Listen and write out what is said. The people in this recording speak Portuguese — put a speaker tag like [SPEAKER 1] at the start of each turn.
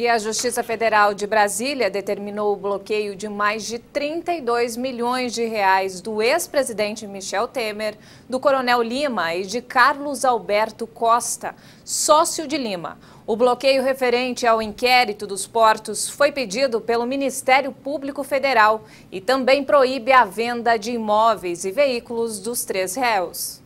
[SPEAKER 1] E a Justiça Federal de Brasília determinou o bloqueio de mais de 32 milhões de reais do ex-presidente Michel Temer, do Coronel Lima e de Carlos Alberto Costa, sócio de Lima. O bloqueio referente ao inquérito dos portos foi pedido pelo Ministério Público Federal e também proíbe a venda de imóveis e veículos dos três réus.